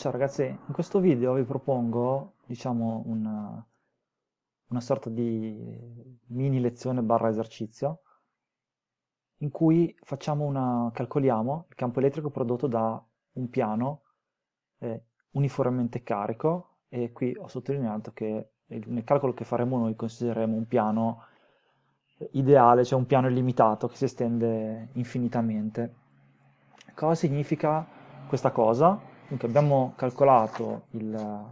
Ciao ragazzi, in questo video vi propongo, diciamo, una, una sorta di mini lezione barra esercizio in cui una, calcoliamo il campo elettrico prodotto da un piano eh, uniformemente carico e qui ho sottolineato che nel calcolo che faremo noi considereremo un piano ideale, cioè un piano illimitato che si estende infinitamente. Cosa significa questa cosa? appunto abbiamo calcolato il,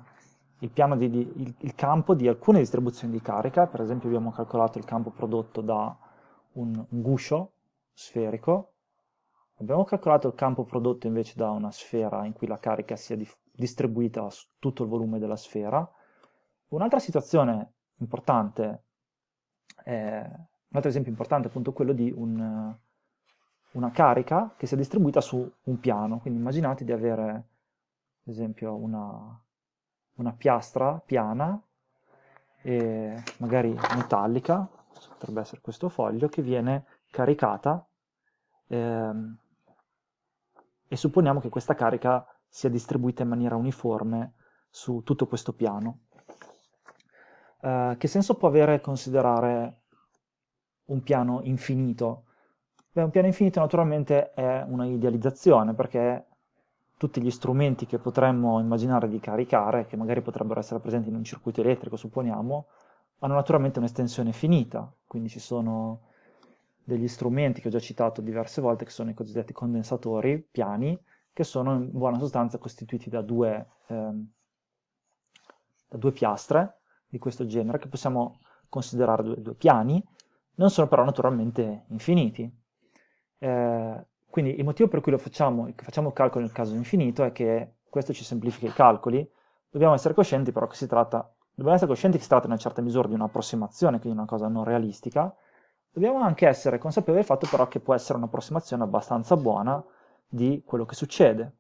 il, di, il, il, campo di alcune distribuzioni di carica, per esempio abbiamo calcolato il campo prodotto da un guscio sferico, abbiamo calcolato il campo prodotto invece da una sfera in cui la carica sia distribuita su tutto il volume della sfera. Un'altra situazione importante, è, un altro esempio importante è appunto quello di un una carica che si è distribuita su un piano. Quindi immaginate di avere ad esempio una, una piastra piana, magari metallica, potrebbe essere questo foglio, che viene caricata ehm, e supponiamo che questa carica sia distribuita in maniera uniforme su tutto questo piano. Eh, che senso può avere considerare un piano infinito? Beh, un piano infinito naturalmente è una idealizzazione perché tutti gli strumenti che potremmo immaginare di caricare, che magari potrebbero essere presenti in un circuito elettrico, supponiamo, hanno naturalmente un'estensione finita, quindi ci sono degli strumenti che ho già citato diverse volte, che sono i cosiddetti condensatori piani, che sono in buona sostanza costituiti da due, ehm, da due piastre di questo genere, che possiamo considerare due, due piani, non sono però naturalmente infiniti. Eh, quindi il motivo per cui lo facciamo, che facciamo il calcolo nel caso infinito, è che questo ci semplifica i calcoli, dobbiamo essere coscienti però che si tratta, dobbiamo essere coscienti che si tratta in una certa misura di un'approssimazione, quindi una cosa non realistica, dobbiamo anche essere consapevoli del fatto però che può essere un'approssimazione abbastanza buona di quello che succede.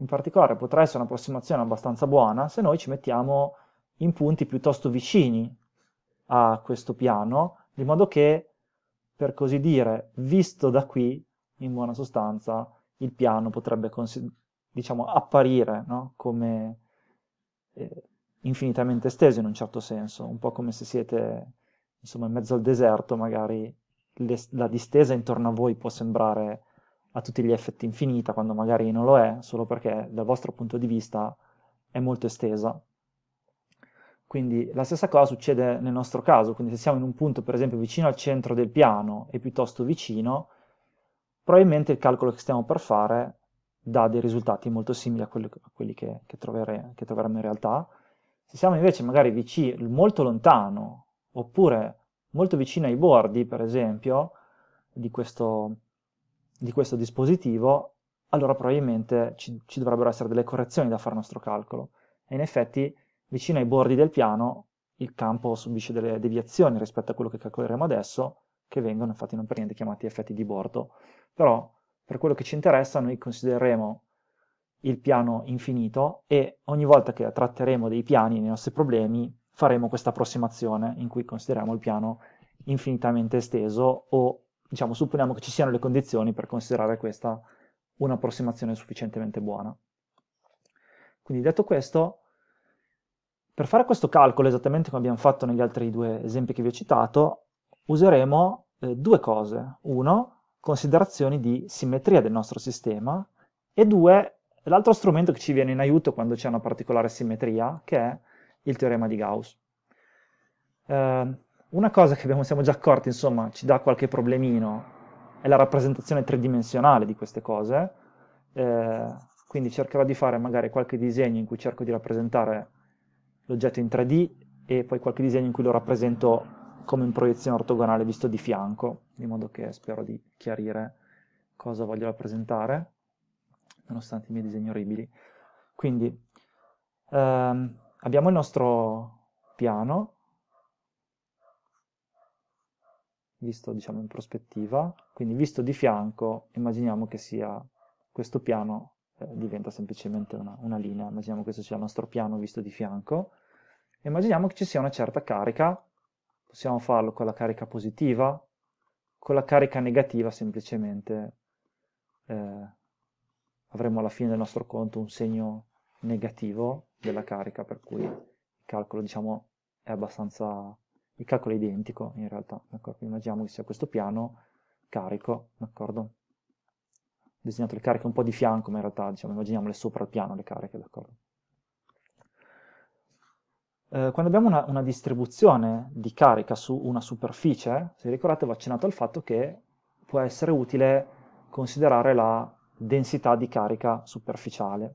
In particolare potrà essere un'approssimazione abbastanza buona se noi ci mettiamo in punti piuttosto vicini a questo piano, di modo che, per così dire, visto da qui, in buona sostanza il piano potrebbe diciamo, apparire no? come eh, infinitamente esteso in un certo senso, un po' come se siete insomma, in mezzo al deserto, magari le, la distesa intorno a voi può sembrare a tutti gli effetti infinita, quando magari non lo è, solo perché dal vostro punto di vista è molto estesa. Quindi la stessa cosa succede nel nostro caso, quindi se siamo in un punto per esempio vicino al centro del piano e piuttosto vicino, probabilmente il calcolo che stiamo per fare dà dei risultati molto simili a quelli, a quelli che, che, trovere, che, troveremo in realtà. Se siamo invece magari vicini, molto lontano, oppure molto vicino ai bordi, per esempio, di questo, di questo dispositivo, allora probabilmente ci, ci dovrebbero essere delle correzioni da fare al nostro calcolo. E in effetti, vicino ai bordi del piano, il campo subisce delle deviazioni rispetto a quello che calcoleremo adesso, che vengono infatti non per niente chiamati effetti di bordo, però per quello che ci interessa noi considereremo il piano infinito e ogni volta che tratteremo dei piani nei nostri problemi faremo questa approssimazione in cui consideriamo il piano infinitamente esteso o diciamo supponiamo che ci siano le condizioni per considerare questa un'approssimazione sufficientemente buona. Quindi detto questo, per fare questo calcolo esattamente come abbiamo fatto negli altri due esempi che vi ho citato, useremo eh, due cose. Uno, considerazioni di simmetria del nostro sistema e due, l'altro strumento che ci viene in aiuto quando c'è una particolare simmetria, che è il teorema di Gauss. Eh, una cosa che abbiamo, siamo già accorti, insomma, ci dà qualche problemino, è la rappresentazione tridimensionale di queste cose, eh, quindi cercherò di fare magari qualche disegno in cui cerco di rappresentare l'oggetto in 3D e poi qualche disegno in cui lo rappresento come in proiezione ortogonale visto di fianco, di modo che spero di chiarire cosa voglio rappresentare, nonostante i miei disegni orribili. Quindi, ehm, abbiamo il nostro piano, visto diciamo in prospettiva, quindi visto di fianco immaginiamo che sia questo piano eh, diventa semplicemente una, una, linea, immaginiamo che questo sia il nostro piano visto di fianco, immaginiamo che ci sia una certa carica Possiamo farlo con la carica positiva, con la carica negativa semplicemente eh, avremo alla fine del nostro conto un segno negativo della carica, per cui il calcolo diciamo è abbastanza, il calcolo è identico in realtà, immaginiamo che sia questo piano carico, d'accordo? Ho disegnato le cariche un po' di fianco, ma in realtà diciamo, immaginiamole sopra il piano le cariche, d'accordo? Eh, quando abbiamo una, una, distribuzione di carica su una superficie, se ricordate ho accennato al fatto che può essere utile considerare la densità di carica superficiale.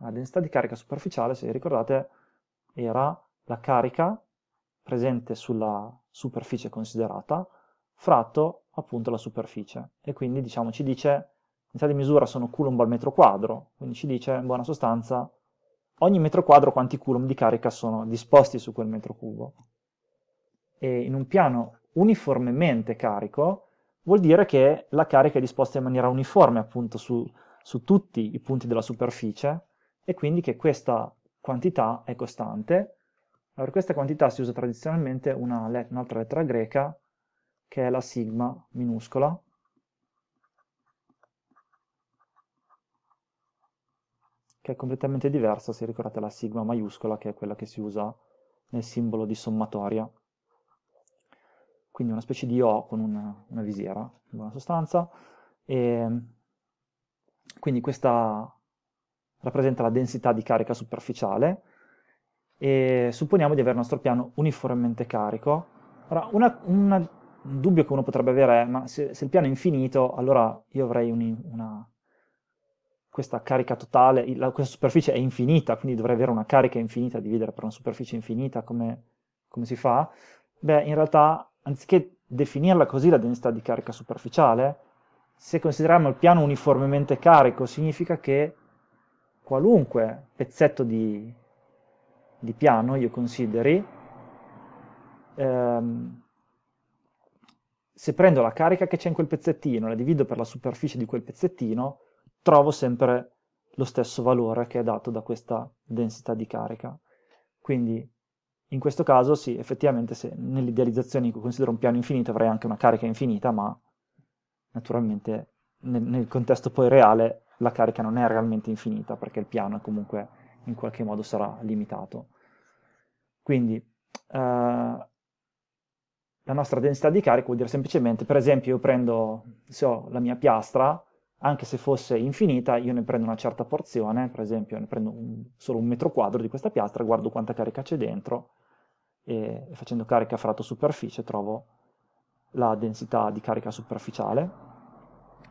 La densità di carica superficiale, se ricordate, era la carica presente sulla superficie considerata fratto appunto la superficie e quindi diciamo ci dice l'unità di misura sono coulomb al metro quadro quindi ci dice in buona sostanza ogni metro quadro quanti coulomb di carica sono disposti su quel metro cubo. E in un piano uniformemente carico vuol dire che la carica è disposta in maniera uniforme appunto su, su tutti i punti della superficie e quindi che questa quantità è costante. Per questa quantità si usa tradizionalmente un'altra lettera greca che è la sigma minuscola che è completamente diversa se ricordate la sigma maiuscola che è quella che si usa nel simbolo di sommatoria. Quindi una specie di O con una, una visiera, in buona sostanza. E quindi questa rappresenta la densità di carica superficiale e supponiamo di avere il nostro piano uniformemente carico. Ora, una, una, un dubbio che uno potrebbe avere è, ma se, se, il piano è infinito, allora io avrei un, una questa carica totale, la, questa superficie è infinita, quindi dovrei avere una carica infinita, dividere per una superficie infinita, come, come si fa? Beh, in realtà, anziché definirla così la densità di carica superficiale, se consideriamo il piano uniformemente carico, significa che qualunque pezzetto di, di piano io consideri, ehm, se prendo la carica che c'è in quel pezzettino, la divido per la superficie di quel pezzettino, trovo sempre lo stesso valore che è dato da questa densità di carica. Quindi in questo caso sì, effettivamente se nell'idealizzazione in considero un piano infinito avrei anche una carica infinita, ma naturalmente nel, nel, contesto poi reale la carica non è realmente infinita perché il piano comunque in qualche modo sarà limitato. Quindi eh, la nostra densità di carica vuol dire semplicemente, per esempio io prendo, se ho la mia piastra, anche se fosse infinita, io ne prendo una certa porzione, per esempio ne prendo un, solo un metro quadro di questa piastra, guardo quanta carica c'è dentro e facendo carica fratto superficie trovo la densità di carica superficiale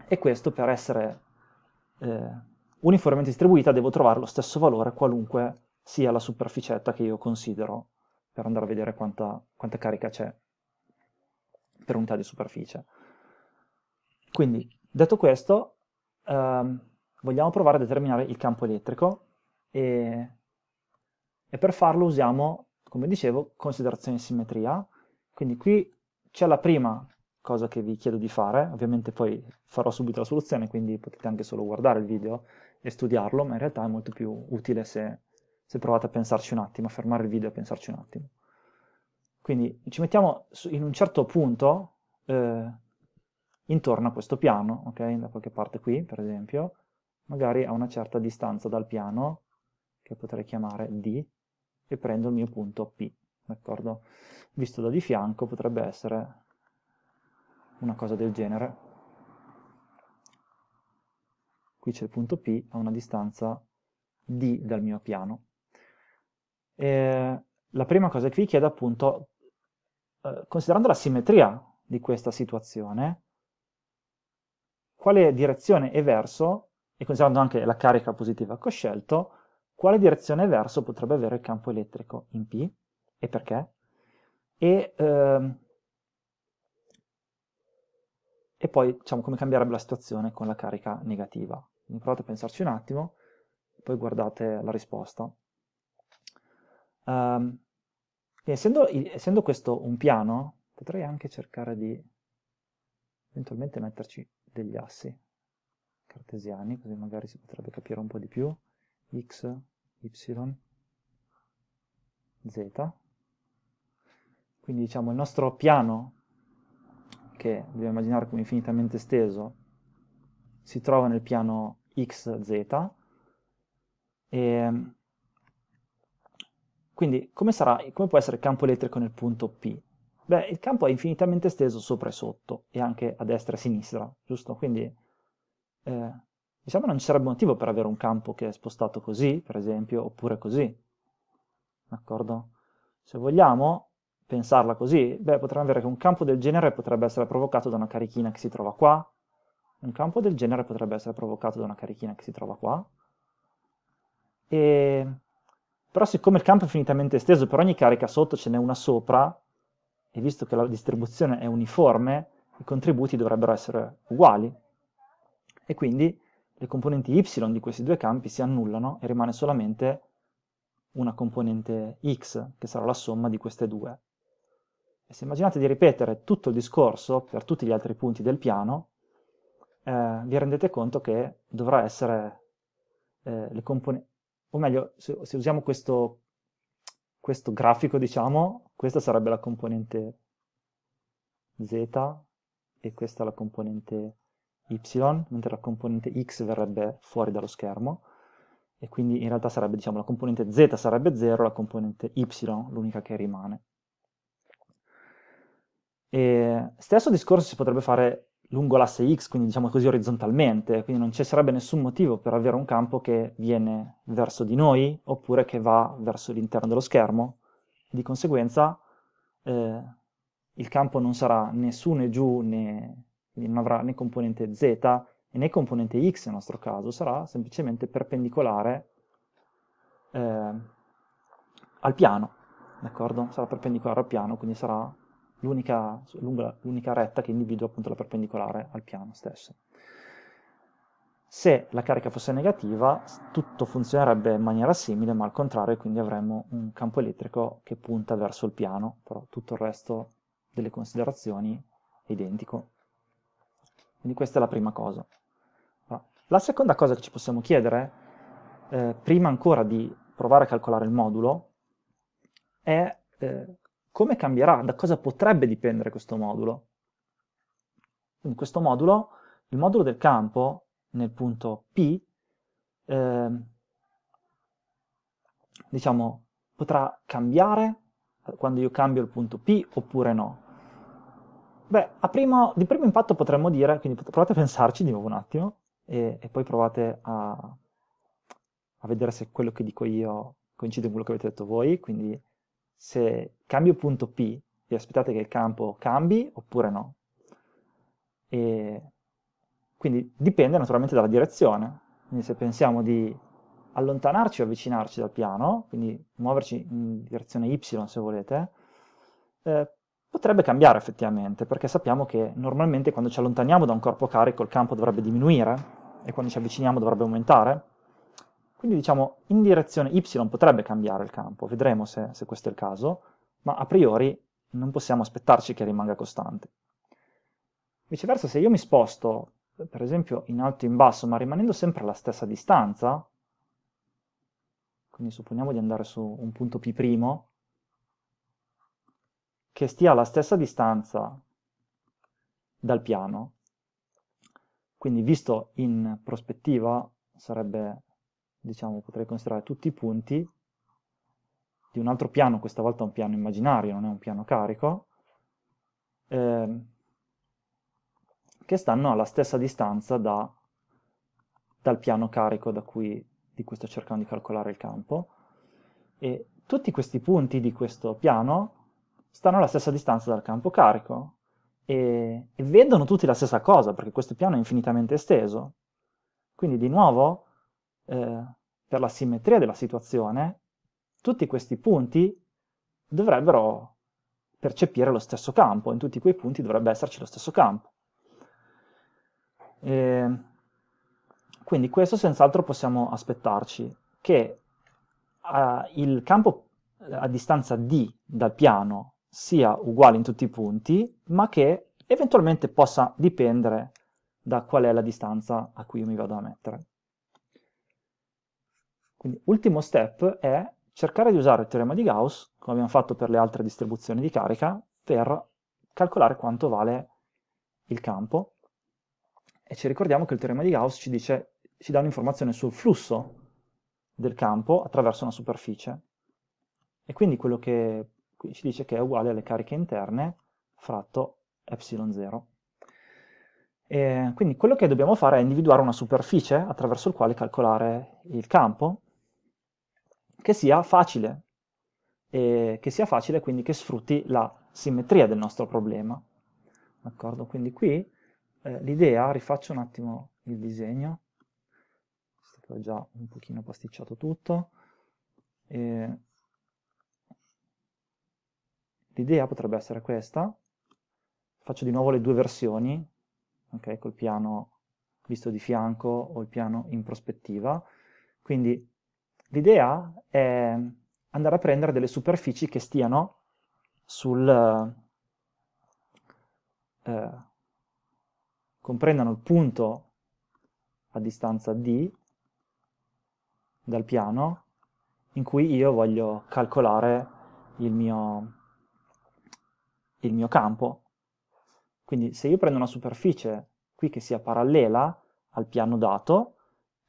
e questo per essere eh, uniformemente distribuita devo trovare lo stesso valore qualunque sia la superficetta che io considero per andare a vedere quanta, quanta carica c'è per unità di superficie. Quindi, detto questo, um, vogliamo provare a determinare il campo elettrico e, e per farlo usiamo, come dicevo, considerazione di simmetria. Quindi qui c'è la prima cosa che vi chiedo di fare, ovviamente poi farò subito la soluzione, quindi potete anche solo guardare il video e studiarlo, ma in realtà è molto più utile se, se provate a pensarci un attimo, a fermare il video e pensarci un attimo. Quindi ci mettiamo in un certo punto eh, intorno a questo piano, ok? Da qualche parte qui, per esempio, magari a una certa distanza dal piano, che potrei chiamare D, e prendo il mio punto P, d'accordo? Visto da di fianco potrebbe essere una cosa del genere. Qui c'è il punto P a una distanza D dal mio piano. E la prima cosa che vi chiedo appunto, eh, considerando la simmetria di questa situazione, quale direzione e verso, e considerando anche la carica positiva che ho scelto, quale direzione e verso potrebbe avere il campo elettrico in P e perché, e, ehm, e poi diciamo come cambierebbe la situazione con la carica negativa. Quindi provate a pensarci un attimo, poi guardate la risposta. Um, essendo, essendo questo un piano, potrei anche cercare di eventualmente metterci degli assi cartesiani, così magari si potrebbe capire un po' di più, x, y, z. Quindi diciamo il nostro piano, che dobbiamo immaginare come infinitamente esteso, si trova nel piano x, z. e quindi come, sarà, come può essere il campo elettrico nel punto P? Beh, il campo è infinitamente esteso sopra e sotto, e anche a destra e a sinistra, giusto? Quindi, eh, diciamo, non ci sarebbe motivo per avere un campo che è spostato così, per esempio, oppure così. D'accordo? Se vogliamo pensarla così, beh, potremmo avere che un campo del genere potrebbe essere provocato da una carichina che si trova qua, un campo del genere potrebbe essere provocato da una carichina che si trova qua, e... però siccome il campo è infinitamente esteso, per ogni carica sotto ce n'è una sopra, e visto che la distribuzione è uniforme, i contributi dovrebbero essere uguali, e quindi le componenti y di questi due campi si annullano e rimane solamente una componente x, che sarà la somma di queste due. E se immaginate di ripetere tutto il discorso per tutti gli altri punti del piano, eh, vi rendete conto che dovrà essere eh, le componenti... o meglio, se, se usiamo questo questo grafico, diciamo, questa sarebbe la componente z e questa la componente y, mentre la componente x verrebbe fuori dallo schermo e quindi in realtà sarebbe, diciamo, la componente z sarebbe 0, la componente y l'unica che rimane. E stesso discorso si potrebbe fare lungo l'asse X, quindi diciamo così orizzontalmente, quindi non ci sarebbe nessun motivo per avere un campo che viene verso di noi oppure che va verso l'interno dello schermo, di conseguenza eh, il campo non sarà né su né giù, né, quindi non avrà né componente Z né componente X nel nostro caso, sarà semplicemente perpendicolare eh, al piano, d'accordo? Sarà perpendicolare al piano, quindi sarà l'unica, l'unica retta che individua appunto la perpendicolare al piano stesso. Se la carica fosse negativa, tutto funzionerebbe in maniera simile, ma al contrario, quindi avremmo un campo elettrico che punta verso il piano, però tutto il resto delle considerazioni è identico. Quindi questa è la prima cosa. La seconda cosa che ci possiamo chiedere, eh, prima ancora di provare a calcolare il modulo, è eh, come cambierà, da cosa potrebbe dipendere questo modulo. In questo modulo, il modulo del campo, nel punto P, eh, diciamo, potrà cambiare quando io cambio il punto P oppure no. Beh, primo, di primo impatto potremmo dire, quindi provate a pensarci di nuovo un attimo e, e poi provate a, a vedere se quello che dico io coincide con quello che avete detto voi, quindi se cambio punto P, vi aspettate che il campo cambi oppure no. E quindi dipende naturalmente dalla direzione. Quindi se pensiamo di allontanarci o avvicinarci dal piano, quindi muoverci in direzione Y se volete, eh, potrebbe cambiare effettivamente, perché sappiamo che normalmente quando ci allontaniamo da un corpo carico il campo dovrebbe diminuire e quando ci avviciniamo dovrebbe aumentare. Quindi diciamo in direzione y potrebbe cambiare il campo, vedremo se, se questo è il caso, ma a priori non possiamo aspettarci che rimanga costante. Viceversa, se io mi sposto, per esempio, in alto e in basso, ma rimanendo sempre alla stessa distanza, quindi supponiamo di andare su un punto P', che stia alla stessa distanza dal piano, quindi visto in prospettiva sarebbe diciamo, potrei considerare tutti i punti di un altro piano, questa volta un piano immaginario, non è un piano carico, eh, che stanno alla stessa distanza da, dal piano carico da cui, di cui sto cercando di calcolare il campo. E tutti questi punti di questo piano stanno alla stessa distanza dal campo carico e, e vedono tutti la stessa cosa, perché questo piano è infinitamente esteso. Quindi di nuovo eh, per la simmetria della situazione, tutti questi punti dovrebbero percepire lo stesso campo, in tutti quei punti dovrebbe esserci lo stesso campo. E ehm, quindi questo senz'altro possiamo aspettarci, che eh, il campo eh, a distanza d dal piano sia uguale in tutti i punti, ma che eventualmente possa dipendere da qual è la distanza a cui io mi vado a mettere. Quindi ultimo step è cercare di usare il teorema di Gauss, come abbiamo fatto per le altre distribuzioni di carica, per calcolare quanto vale il campo. E ci ricordiamo che il teorema di Gauss ci, dice, ci dà un'informazione sul flusso del campo attraverso una superficie. E quindi quello che qui ci dice che è uguale alle cariche interne fratto epsilon 0. E quindi quello che dobbiamo fare è individuare una superficie attraverso la quale calcolare il campo che sia facile, e che sia facile quindi che sfrutti la simmetria del nostro problema. D'accordo? Quindi qui eh, l'idea, rifaccio un attimo il disegno, visto che ho già un pochino pasticciato tutto, eh, l'idea potrebbe essere questa, faccio di nuovo le due versioni, ok, col piano visto di fianco o il piano in prospettiva, quindi L'idea è andare a prendere delle superfici che stiano sul... Eh, comprendano il punto a distanza d dal piano in cui io voglio calcolare il mio, il mio campo. Quindi se io prendo una superficie qui che sia parallela al piano dato,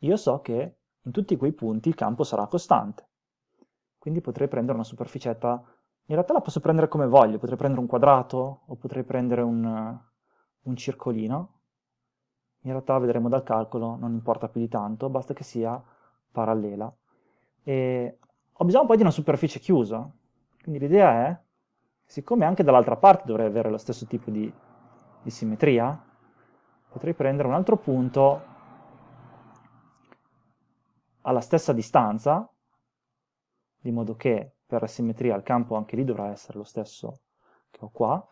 io so che in tutti quei punti il campo sarà costante. Quindi potrei prendere una superficietta, in realtà la posso prendere come voglio, potrei prendere un quadrato o potrei prendere un, un circolino. In realtà vedremo dal calcolo, non importa più di tanto, basta che sia parallela. E ho bisogno poi di una superficie chiusa, quindi l'idea è, siccome anche dall'altra parte dovrei avere lo stesso tipo di, di simmetria, potrei prendere un altro punto alla stessa distanza, di modo che per asimmetria il campo anche lì dovrà essere lo stesso che ho qua,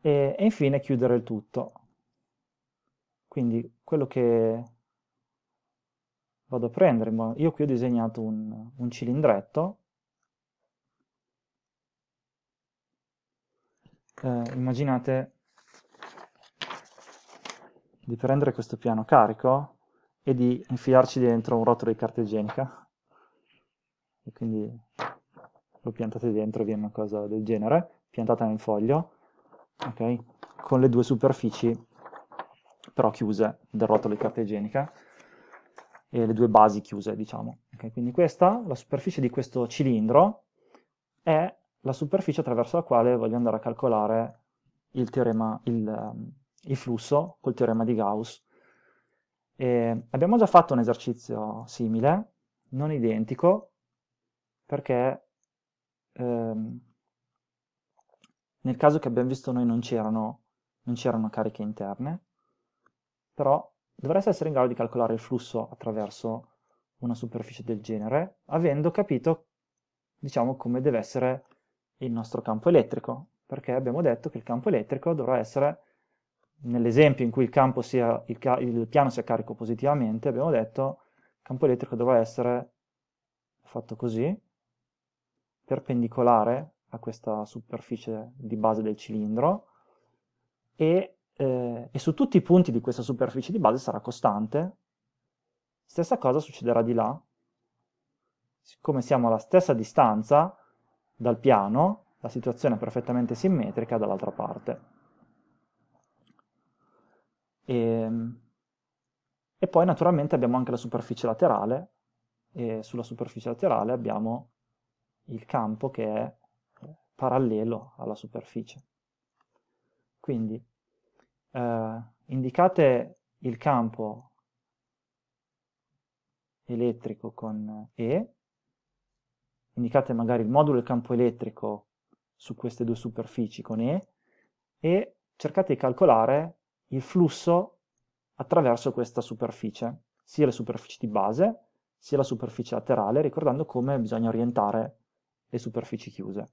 e, e infine chiudere il tutto. Quindi quello che vado a prendere, io qui ho disegnato un, un cilindretto, eh, immaginate di prendere questo piano carico e di infilarci dentro un rotolo di carta igienica e quindi lo piantate dentro, viene una cosa del genere, piantata nel foglio, ok? Con le due superfici però chiuse del rotolo di carta igienica e le due basi chiuse, diciamo. Okay? Quindi questa, la superficie di questo cilindro è la superficie attraverso la quale voglio andare a calcolare il, teorema, il, il flusso col teorema di Gauss eh, abbiamo già fatto un esercizio simile, non identico, perché ehm, nel caso che abbiamo visto noi non c'erano cariche interne, però dovreste essere in grado di calcolare il flusso attraverso una superficie del genere, avendo capito, diciamo, come deve essere il nostro campo elettrico, perché abbiamo detto che il campo elettrico dovrà essere nell'esempio in cui il, sia, il, il, piano sia carico positivamente, abbiamo detto il campo elettrico dovrà essere fatto così, perpendicolare a questa superficie di base del cilindro, e, eh, e su tutti i punti di questa superficie di base sarà costante. Stessa cosa succederà di là. Siccome siamo alla stessa distanza dal piano, la situazione è perfettamente simmetrica dall'altra parte. E, ehm, e poi naturalmente abbiamo anche la superficie laterale e sulla superficie laterale abbiamo il campo che è parallelo alla superficie. Quindi eh, indicate il campo elettrico con E, indicate magari il modulo del campo elettrico su queste due superfici con E e cercate di calcolare il flusso attraverso questa superficie, sia le superfici di base sia la superficie laterale, ricordando come bisogna orientare le superfici chiuse.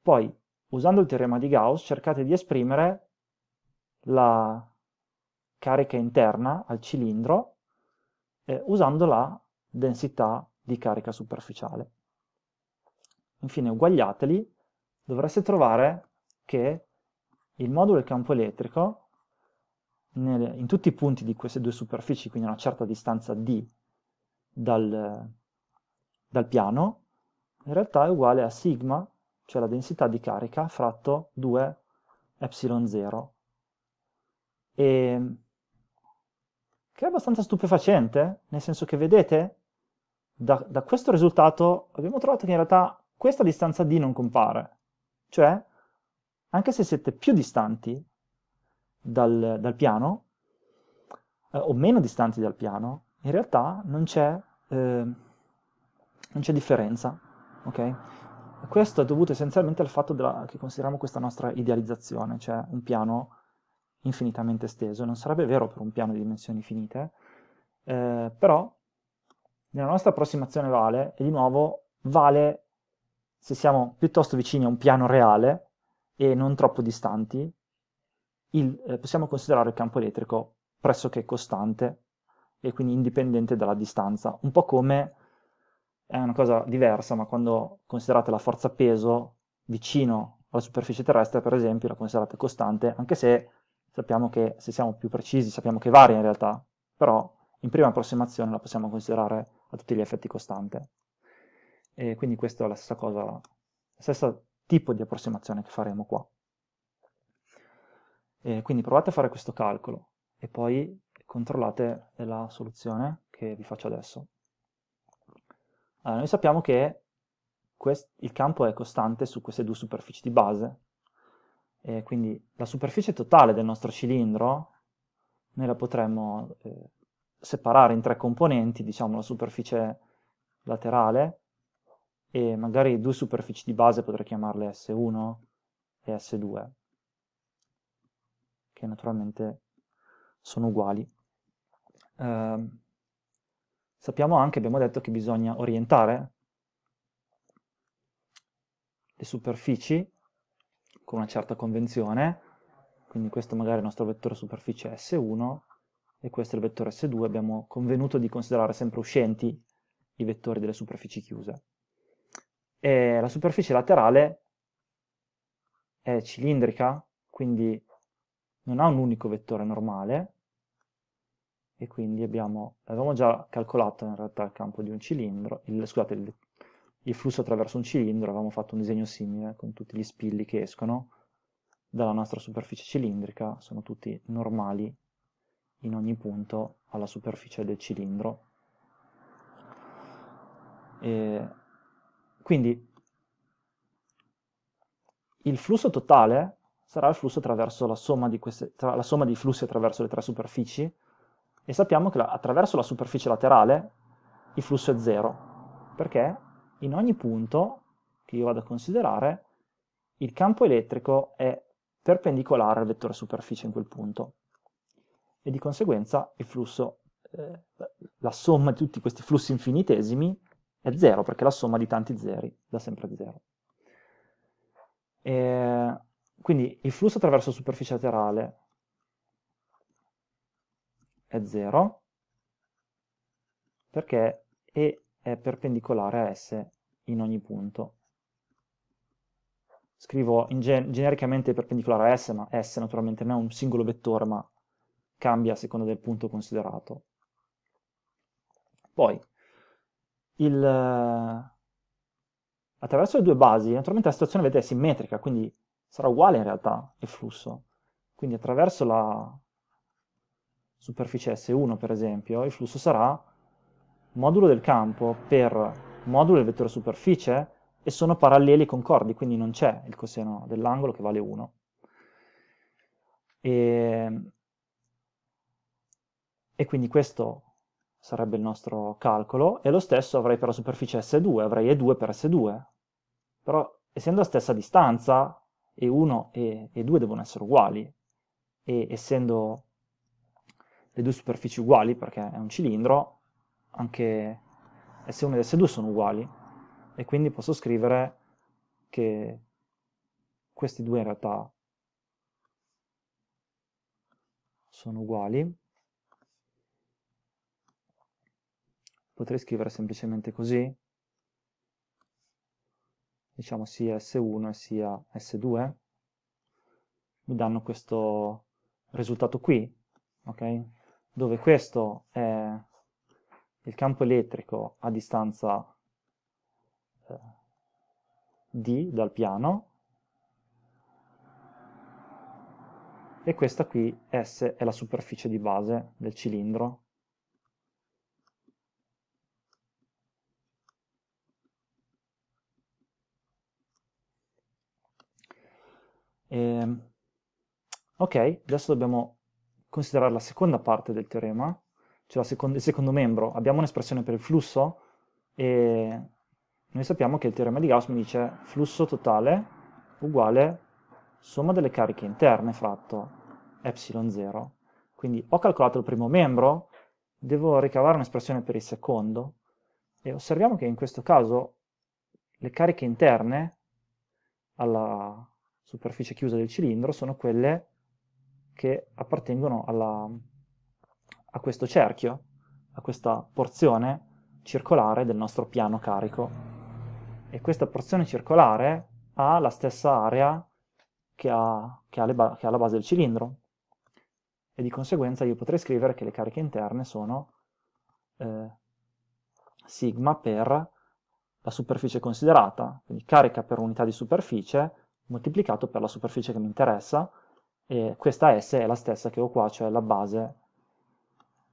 Poi, usando il teorema di Gauss, cercate di esprimere la carica interna al cilindro eh, usando la densità di carica superficiale. Infine, uguagliateli, dovreste trovare che il modulo del campo elettrico nel, in tutti i punti di queste due superfici, quindi a una certa distanza d dal, dal piano, in realtà è uguale a sigma, cioè la densità di carica, fratto 2 epsilon 0. E che è abbastanza stupefacente, nel senso che vedete, da, da, questo risultato abbiamo trovato che in realtà questa distanza d non compare, cioè anche se siete più distanti dal, dal piano, eh, o meno distanti dal piano, in realtà non c'è, eh, non c'è differenza, okay? Questo è dovuto essenzialmente al fatto della, che consideriamo questa nostra idealizzazione, cioè un piano infinitamente esteso, non sarebbe vero per un piano di dimensioni finite, eh, però nella nostra approssimazione vale, e di nuovo vale se siamo piuttosto vicini a un piano reale, e non troppo distanti, il, eh, possiamo considerare il campo elettrico pressoché costante e quindi indipendente dalla distanza, un po' come è una cosa diversa, ma quando considerate la forza peso vicino alla superficie terrestre, per esempio, la considerate costante, anche se sappiamo che, se siamo più precisi, sappiamo che varia in realtà, però in prima approssimazione la possiamo considerare a tutti gli effetti costante. E quindi questa è la stessa cosa, la stessa tipo di approssimazione che faremo qua. E quindi provate a fare questo calcolo e poi controllate la soluzione che vi faccio adesso. Allora, noi sappiamo che il campo è costante su queste due superfici di base, e quindi la superficie totale del nostro cilindro noi la potremmo eh, separare in tre componenti, diciamo la superficie laterale, e magari due superfici di base potrei chiamarle S1 e S2, che naturalmente sono uguali. Eh, sappiamo anche, abbiamo detto, che bisogna orientare le superfici con una certa convenzione, quindi questo magari è il nostro vettore superficie S1 e questo è il vettore S2, abbiamo convenuto di considerare sempre uscenti i vettori delle superfici chiuse eh, la superficie laterale è cilindrica, quindi non ha un unico vettore normale, e quindi abbiamo, avevamo già calcolato in realtà il campo di un cilindro, il, scusate, il, il flusso attraverso un cilindro, avevamo fatto un disegno simile con tutti gli spilli che escono dalla nostra superficie cilindrica, sono tutti normali in ogni punto alla superficie del cilindro. E quindi il flusso totale sarà il flusso attraverso la somma di, queste, tra, la somma di flussi attraverso le tre superfici e sappiamo che la, attraverso la superficie laterale il flusso è zero, perché in ogni punto che io vado a considerare il campo elettrico è perpendicolare al vettore superficie in quel punto e di conseguenza il flusso, eh, la somma di tutti questi flussi infinitesimi è 0 perché la somma di tanti zeri dà sempre 0. quindi il flusso attraverso la superficie laterale è 0 perché E è perpendicolare a S in ogni punto. Scrivo gen genericamente perpendicolare a S, ma S naturalmente non è un singolo vettore, ma cambia a seconda del punto considerato. Poi il, eh, attraverso le due basi, naturalmente la situazione vedete è simmetrica, quindi sarà uguale in realtà il flusso. Quindi attraverso la superficie S1, per esempio, il flusso sarà modulo del campo per modulo del vettore superficie e sono paralleli e concordi, quindi non c'è il coseno dell'angolo che vale 1. E... e, quindi questo sarebbe il nostro calcolo, e lo stesso avrei per la superficie S2, avrei E2 per S2. Però essendo a stessa distanza, E1 e E2 devono essere uguali, e essendo le due superfici uguali, perché è un cilindro, anche S1 ed S2 sono uguali, e quindi posso scrivere che questi due in realtà sono uguali, potrei scrivere semplicemente così, diciamo sia S1 sia S2, mi danno questo risultato qui, ok? Dove questo è il campo elettrico a distanza eh, D dal piano, e questa qui S è la superficie di base del cilindro E, ehm, ok, adesso dobbiamo considerare la seconda parte del teorema, cioè seconda, il secondo membro. Abbiamo un'espressione per il flusso e noi sappiamo che il teorema di Gauss mi dice flusso totale uguale somma delle cariche interne fratto epsilon 0. Quindi ho calcolato il primo membro, devo ricavare un'espressione per il secondo e osserviamo che in questo caso le cariche interne alla, superficie chiusa del cilindro sono quelle che appartengono alla, a questo cerchio, a questa porzione circolare del nostro piano carico. E questa porzione circolare ha la stessa area che ha, che ha, ba- che ha la base del cilindro. E di conseguenza io potrei scrivere che le cariche interne sono eh, sigma per la superficie considerata, quindi carica per unità di superficie moltiplicato per la superficie che mi interessa e questa S è la stessa che ho qua, cioè la base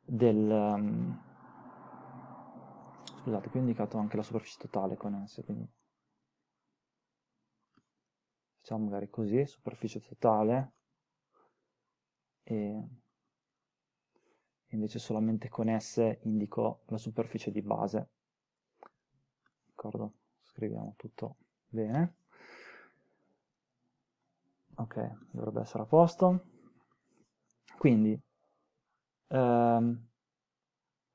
del... Ehm, scusate, qui ho indicato anche la superficie totale con S, quindi facciamo magari così, superficie totale e invece solamente con S indico la superficie di base. D'accordo? Scriviamo tutto bene ok, dovrebbe essere a posto. Quindi ehm,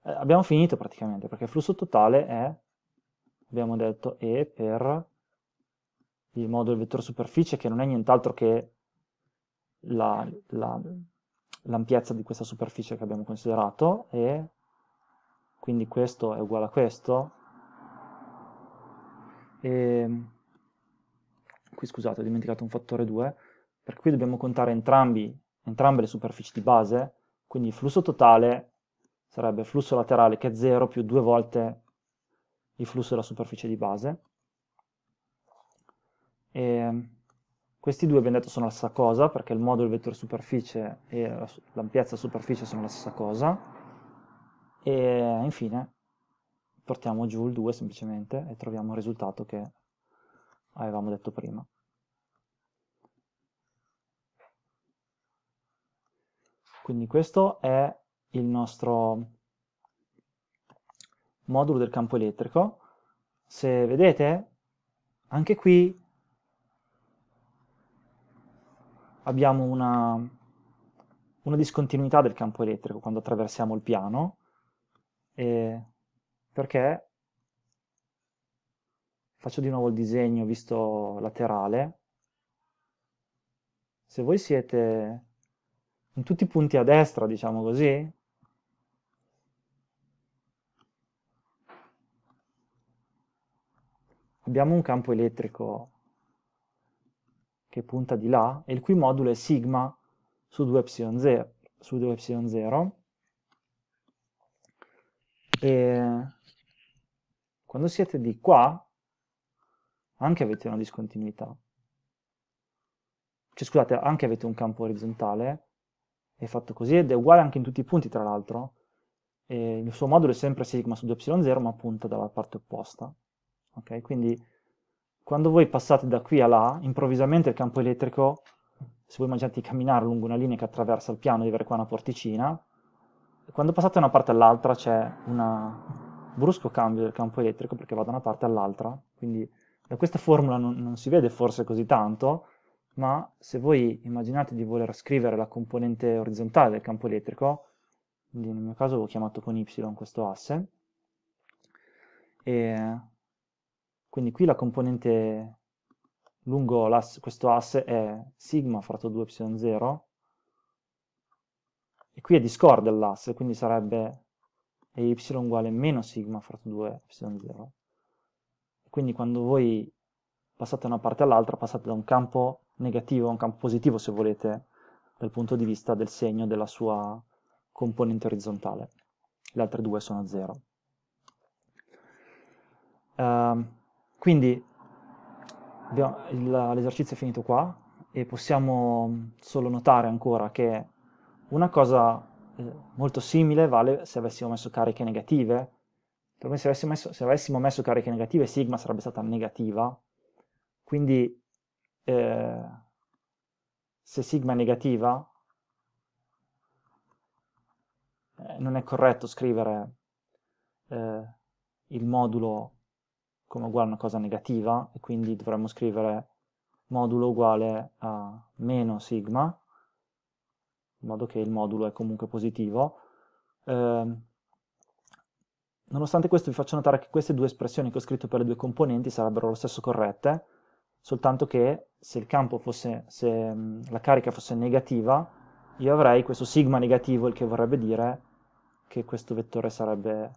eh, abbiamo finito praticamente, perché il flusso totale è, abbiamo detto, E per il modulo vettore superficie, che non è nient'altro che l'ampiezza la, la, di questa superficie che abbiamo considerato, e quindi questo è uguale a questo, e ehm, qui scusate ho dimenticato un fattore 2 perché qui dobbiamo contare entrambi, entrambe le superfici di base, quindi il flusso totale sarebbe flusso laterale che è 0 più due volte il flusso della superficie di base. E mm, questi due abbiamo detto sono la stessa cosa perché il modulo del vettore superficie e l'ampiezza superficie sono la stessa cosa. E infine portiamo giù il 2 semplicemente e troviamo il risultato che avevamo detto prima. Quindi questo è il nostro modulo del campo elettrico. Se vedete, anche qui abbiamo una, una discontinuità del campo elettrico quando attraversiamo il piano, perché faccio di nuovo il disegno visto laterale. Se voi siete in tutti i punti a destra, diciamo così. Abbiamo un campo elettrico che punta di là e il cui modulo è sigma su 2ε0. Su 2ε0. E quando siete di qua, anche avete una discontinuità. Cioè, scusate, anche avete un campo orizzontale, è fatto così ed è uguale anche in tutti i punti tra l'altro, E il suo modulo è sempre sigma su 2y0 ma punta dalla parte opposta. Okay? Quindi quando voi passate da qui a là, improvvisamente il campo elettrico, se voi immaginate di camminare lungo una linea che attraversa il piano, di avere qua una porticina, quando passate da una parte all'altra c'è un brusco cambio del campo elettrico perché va da una parte all'altra, quindi da questa formula non, non si vede forse così tanto, ma se voi immaginate di voler scrivere la componente orizzontale del campo elettrico, quindi nel mio caso l'ho chiamato con y questo asse, e quindi qui la componente lungo ass questo asse è sigma fratto 2y0, e qui è discorde l'asse, quindi sarebbe y uguale meno sigma fratto 2y0. Quindi quando voi passate da una parte all'altra, passate da un campo negativo, un campo positivo se volete, dal punto di vista del segno della sua componente orizzontale. Le altre due sono zero. Uh, quindi l'esercizio è finito qua e possiamo solo notare ancora che una cosa eh, molto simile vale se avessimo messo cariche negative. Per me se avessimo messo, se avessimo messo cariche negative sigma sarebbe stata negativa, quindi eh, se sigma è negativa, eh, non è corretto scrivere eh, il modulo come uguale a una cosa negativa e quindi dovremmo scrivere modulo uguale a meno sigma, in modo che il modulo è comunque positivo. Eh, nonostante questo vi faccio notare che queste due espressioni che ho scritto per le due componenti sarebbero lo stesso corrette, soltanto che se, fosse, se mm, la carica fosse negativa, io avrei questo sigma negativo, il che vorrebbe dire che questo vettore sarebbe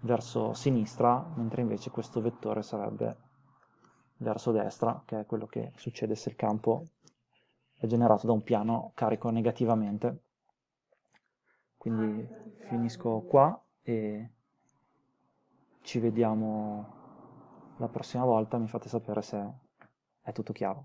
verso sinistra, mentre invece questo vettore sarebbe verso destra, che è quello che succede se il campo è generato da un piano carico negativamente. Quindi finisco qua e ci vediamo la prossima volta, mi fate sapere se Et tout est clair.